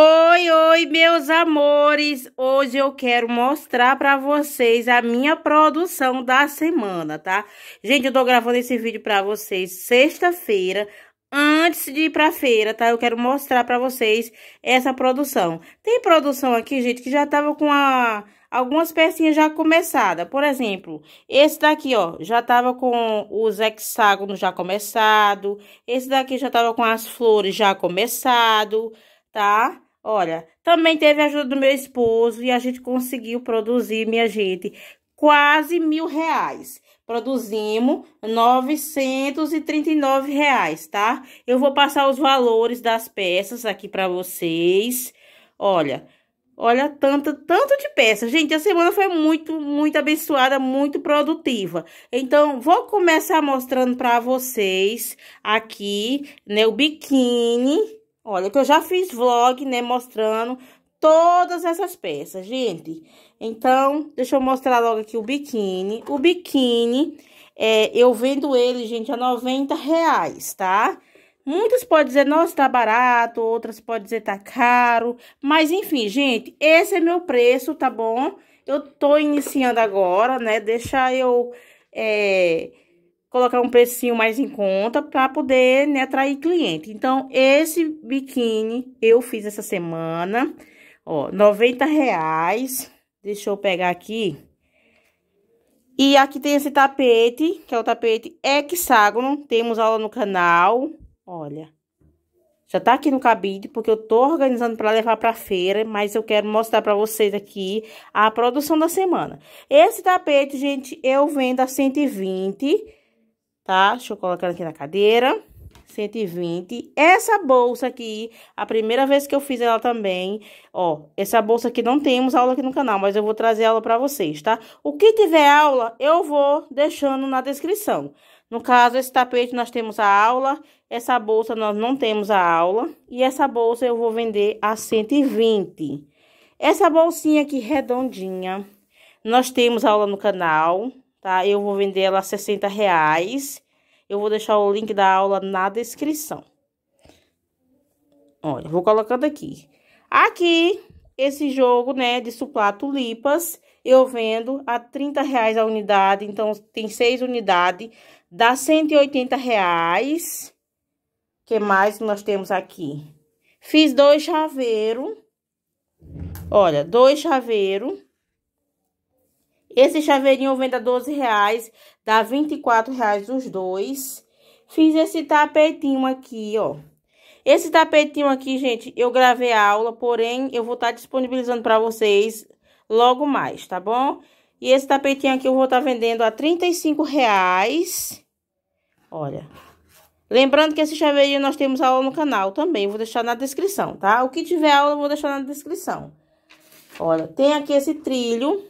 Oi, oi, meus amores! Hoje eu quero mostrar para vocês a minha produção da semana, tá? Gente, eu tô gravando esse vídeo para vocês sexta-feira, antes de ir pra feira, tá? Eu quero mostrar para vocês essa produção. Tem produção aqui, gente, que já tava com a... algumas pecinhas já começada. Por exemplo, esse daqui, ó, já tava com os hexágonos já começado. Esse daqui já tava com as flores já começado, Tá? Olha, também teve a ajuda do meu esposo e a gente conseguiu produzir, minha gente, quase mil reais. Produzimos 939 reais, tá? Eu vou passar os valores das peças aqui para vocês. Olha, olha tanto, tanto de peça. Gente, a semana foi muito, muito abençoada, muito produtiva. Então, vou começar mostrando para vocês aqui, né, o biquíni Olha, que eu já fiz vlog, né, mostrando todas essas peças, gente. Então, deixa eu mostrar logo aqui o biquíni. O biquíni, é, eu vendo ele, gente, a 90 reais, tá? Muitas podem dizer, nossa, tá barato, outras podem dizer, tá caro. Mas, enfim, gente, esse é meu preço, tá bom? Eu tô iniciando agora, né? Deixa eu... É colocar um precinho mais em conta para poder, né, atrair cliente. Então, esse biquíni eu fiz essa semana, ó, 90 reais. Deixa eu pegar aqui. E aqui tem esse tapete, que é o tapete hexágono, temos aula no canal, olha. Já tá aqui no cabide, porque eu tô organizando para levar pra feira, mas eu quero mostrar pra vocês aqui a produção da semana. Esse tapete, gente, eu vendo a 120 tá? Deixa eu colocar aqui na cadeira. 120. Essa bolsa aqui, a primeira vez que eu fiz ela também, ó, essa bolsa aqui não temos aula aqui no canal, mas eu vou trazer aula pra vocês, tá? O que tiver aula, eu vou deixando na descrição. No caso, esse tapete nós temos a aula, essa bolsa nós não temos a aula, e essa bolsa eu vou vender a 120. Essa bolsinha aqui redondinha, nós temos aula no canal, tá? Eu vou vender ela a 60 reais. Eu vou deixar o link da aula na descrição. Olha, vou colocando aqui. Aqui, esse jogo, né, de suplato lipas eu vendo a 30 reais a unidade. Então, tem seis unidades, dá 180 reais. que mais nós temos aqui? Fiz dois chaveiro. Olha, dois chaveiro esse chaveirinho vendo a 12 reais, dá 24 reais os dois. Fiz esse tapetinho aqui, ó. Esse tapetinho aqui, gente, eu gravei a aula, porém, eu vou estar tá disponibilizando para vocês logo mais, tá bom? E esse tapetinho aqui eu vou estar tá vendendo a 35 reais. Olha. Lembrando que esse chaveirinho nós temos aula no canal também, vou deixar na descrição, tá? O que tiver aula eu vou deixar na descrição. Olha, tem aqui esse trilho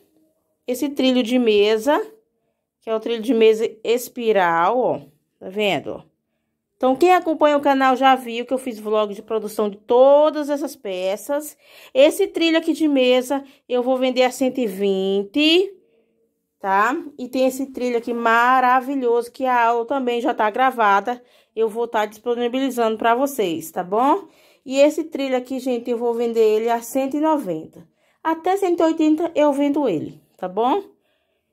esse trilho de mesa, que é o trilho de mesa espiral, ó. Tá vendo? Então, quem acompanha o canal já viu que eu fiz vlog de produção de todas essas peças. Esse trilho aqui de mesa eu vou vender a 120, tá? E tem esse trilho aqui maravilhoso que a aula também já tá gravada. Eu vou estar tá disponibilizando para vocês, tá bom? E esse trilho aqui, gente, eu vou vender ele a 190. Até 180 eu vendo ele tá bom?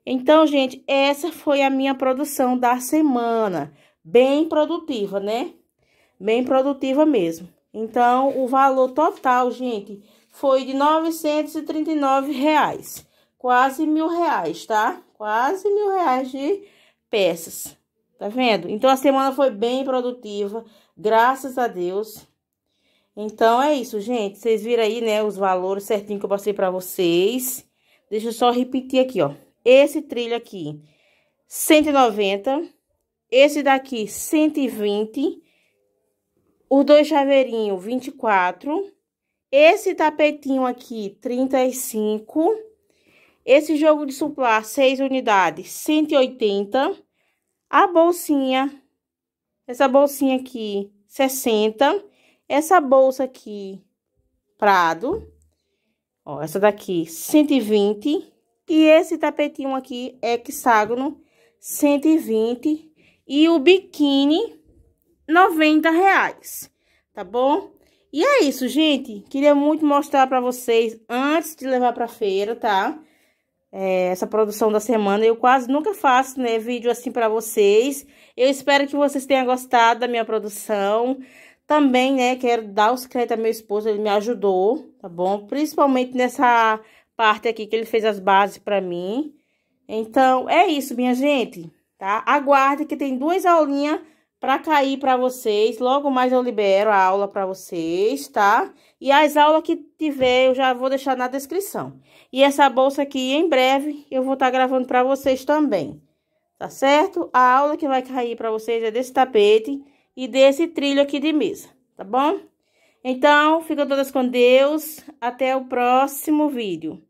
Então, gente, essa foi a minha produção da semana. Bem produtiva, né? Bem produtiva mesmo. Então, o valor total, gente, foi de 939 reais. Quase mil reais, tá? Quase mil reais de peças. Tá vendo? Então, a semana foi bem produtiva, graças a Deus. Então, é isso, gente. Vocês viram aí, né, os valores certinho que eu passei pra vocês. Deixa eu só repetir aqui, ó. Esse trilho aqui, 190. Esse daqui, 120. Os dois chaveirinhos, 24. Esse tapetinho aqui, 35. Esse jogo de suplá, 6 unidades, 180. A bolsinha, essa bolsinha aqui, 60. Essa bolsa aqui, Prado. Ó, essa daqui, 120. E esse tapetinho aqui, hexágono, 120. E o biquíni, 90 reais, tá bom? E é isso, gente. Queria muito mostrar pra vocês antes de levar pra feira, tá? É, essa produção da semana. Eu quase nunca faço, né, vídeo assim pra vocês. Eu espero que vocês tenham gostado da minha produção. Também, né, quero dar os créditos ao meu esposo, ele me ajudou, tá bom? Principalmente nessa parte aqui que ele fez as bases pra mim. Então, é isso, minha gente, tá? Aguarde que tem duas aulinhas pra cair pra vocês. Logo mais eu libero a aula pra vocês, tá? E as aulas que tiver eu já vou deixar na descrição. E essa bolsa aqui, em breve, eu vou estar tá gravando pra vocês também, tá certo? A aula que vai cair pra vocês é desse tapete e desse trilho aqui de mesa, tá bom? Então, fiquem todas com Deus, até o próximo vídeo.